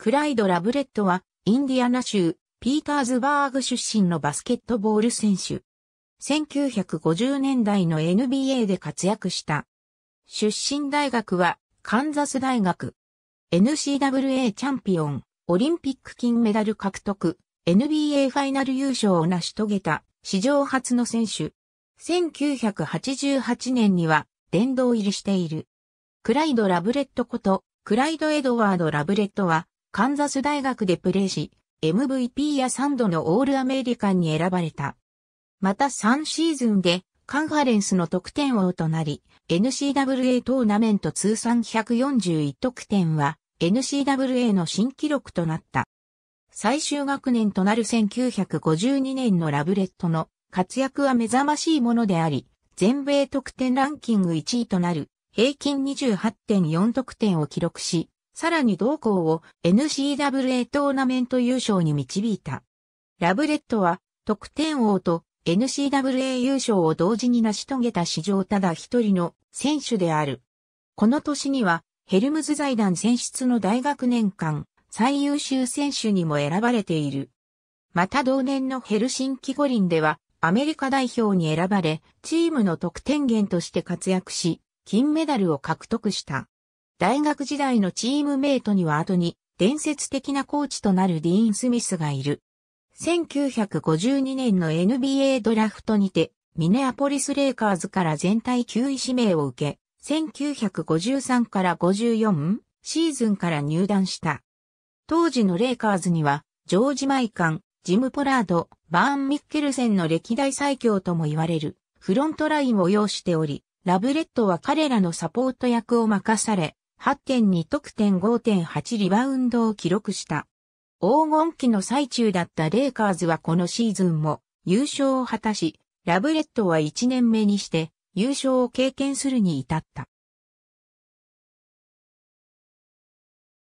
クライド・ラブレットは、インディアナ州、ピーターズバーグ出身のバスケットボール選手。1950年代の NBA で活躍した。出身大学は、カンザス大学。n c w a チャンピオン、オリンピック金メダル獲得、NBA ファイナル優勝を成し遂げた、史上初の選手。1988年には、殿堂入りしている。クライド・ラブレットこと、クライド・エドワード・ラブレットは、カンザス大学でプレーし、MVP や3度のオールアメリカンに選ばれた。また3シーズンでカンファレンスの得点王となり、n c w a トーナメント通算141得点は n c w a の新記録となった。最終学年となる1952年のラブレットの活躍は目覚ましいものであり、全米得点ランキング1位となる平均28.4得点を記録し、さらに同校を n c w a トーナメント優勝に導いた。ラブレットは得点王と n c w a 優勝を同時に成し遂げた史上ただ一人の選手である。この年にはヘルムズ財団選出の大学年間最優秀選手にも選ばれている。また同年のヘルシンキ五輪ではアメリカ代表に選ばれチームの得点源として活躍し金メダルを獲得した。大学時代のチームメイトには後に伝説的なコーチとなるディーン・スミスがいる。1952年の NBA ドラフトにて、ミネアポリス・レイカーズから全体9位指名を受け、1953から54シーズンから入団した。当時のレイカーズには、ジョージ・マイカン、ジム・ポラード、バーン・ミッケルセンの歴代最強とも言われる、フロントラインを要しており、ラブレッドは彼らのサポート役を任され、8.2得点5.8リバウンドを記録した。黄金期の最中だったレイカーズはこのシーズンも優勝を果たし、ラブレットは1年目にして優勝を経験するに至った。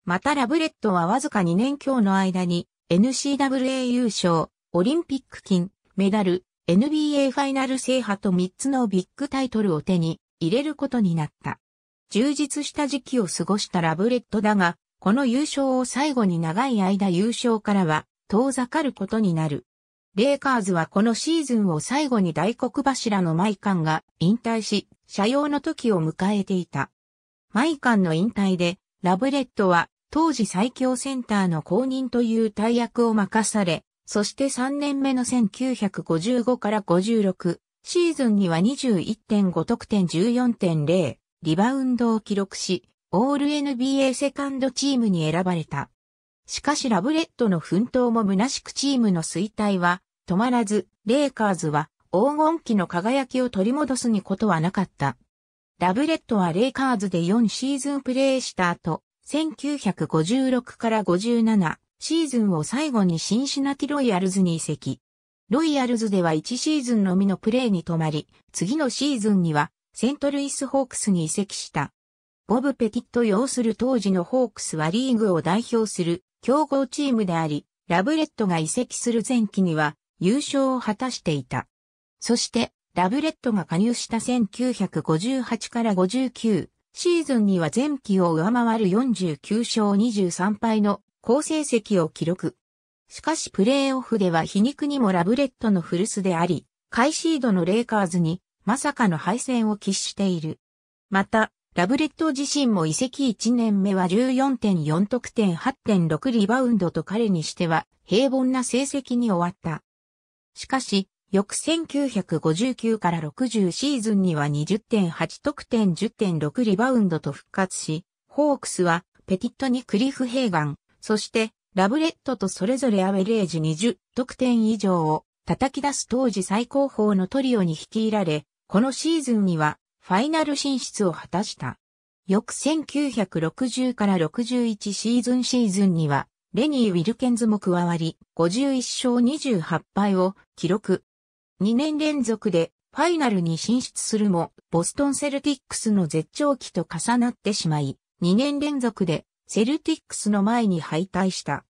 またラブレットはわずか2年強の間に n c w a 優勝、オリンピック金、メダル、NBA ファイナル制覇と3つのビッグタイトルを手に入れることになった。充実した時期を過ごしたラブレッドだが、この優勝を最後に長い間優勝からは遠ざかることになる。レイカーズはこのシーズンを最後に大黒柱のマイカンが引退し、社用の時を迎えていた。マイカンの引退で、ラブレッドは当時最強センターの公認という大役を任され、そして3年目の1955から56、シーズンには21.5得点14.0、リバウンドを記録し、オール NBA セカンドチームに選ばれた。しかしラブレッドの奮闘も虚しくチームの衰退は止まらず、レイカーズは黄金期の輝きを取り戻すにことはなかった。ラブレッドはレイカーズで4シーズンプレーした後、1956から57シーズンを最後にシンシナティロイヤルズに移籍。ロイヤルズでは1シーズンのみのプレーに止まり、次のシーズンにはセントルイスホークスに移籍した。ボブ・ペティット擁する当時のホークスはリーグを代表する強豪チームであり、ラブレットが移籍する前期には優勝を果たしていた。そして、ラブレットが加入した1958から59シーズンには前期を上回る49勝23敗の好成績を記録。しかしプレーオフでは皮肉にもラブレットの古巣であり、カイシードのレイカーズにまさかの敗戦を喫している。また、ラブレット自身も移籍1年目は14.4得点8.6リバウンドと彼にしては平凡な成績に終わった。しかし、翌1959から60シーズンには20.8得点10.6リバウンドと復活し、ホークスはペティットにクリフ・ヘイガン、そしてラブレットとそれぞれアベレージ20得点以上を叩き出す当時最高峰のトリオに率いられ、このシーズンにはファイナル進出を果たした。翌1960から61シーズンシーズンには、レニー・ウィルケンズも加わり、51勝28敗を記録。2年連続でファイナルに進出するも、ボストンセルティックスの絶頂期と重なってしまい、2年連続でセルティックスの前に敗退した。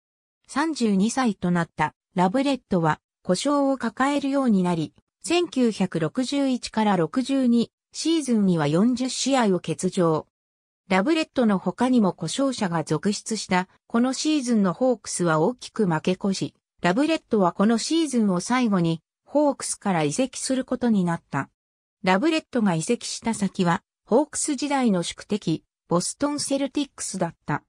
32歳となったラブレットは故障を抱えるようになり、1961から62シーズンには40試合を欠場。ラブレットの他にも故障者が続出したこのシーズンのホークスは大きく負け越し、ラブレットはこのシーズンを最後にホークスから移籍することになった。ラブレットが移籍した先はホークス時代の宿敵、ボストンセルティックスだった。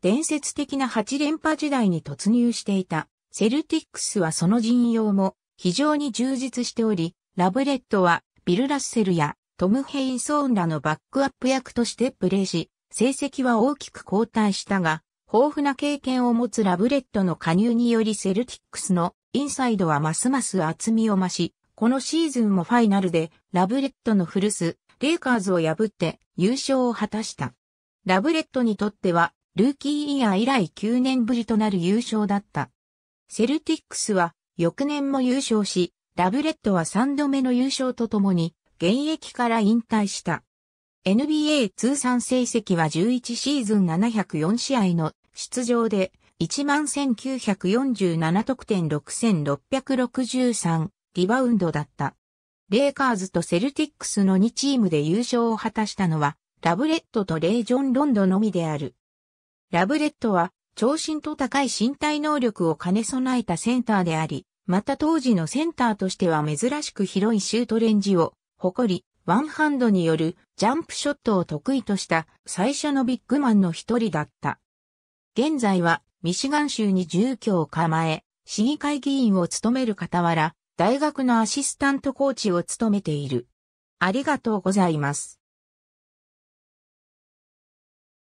伝説的な8連覇時代に突入していたセルティックスはその陣容も非常に充実しており、ラブレットはビル・ラッセルやトム・ヘインソーンらのバックアップ役としてプレーし、成績は大きく後退したが、豊富な経験を持つラブレットの加入によりセルティックスのインサイドはますます厚みを増し、このシーズンもファイナルでラブレットの古巣、レイカーズを破って優勝を果たした。ラブレットにとっては、ルーキーイヤー以来9年ぶりとなる優勝だった。セルティックスは翌年も優勝し、ラブレッドは3度目の優勝とともに、現役から引退した。NBA 通算成績は11シーズン704試合の出場で、11,947得点6,663リバウンドだった。レイカーズとセルティックスの2チームで優勝を果たしたのは、ラブレットとレイジョン・ロンドのみである。ラブレットは、長身と高い身体能力を兼ね備えたセンターであり、また当時のセンターとしては珍しく広いシュートレンジを誇り、ワンハンドによるジャンプショットを得意とした最初のビッグマンの一人だった。現在はミシガン州に住居を構え、市議会議員を務める傍ら、大学のアシスタントコーチを務めている。ありがとうございます。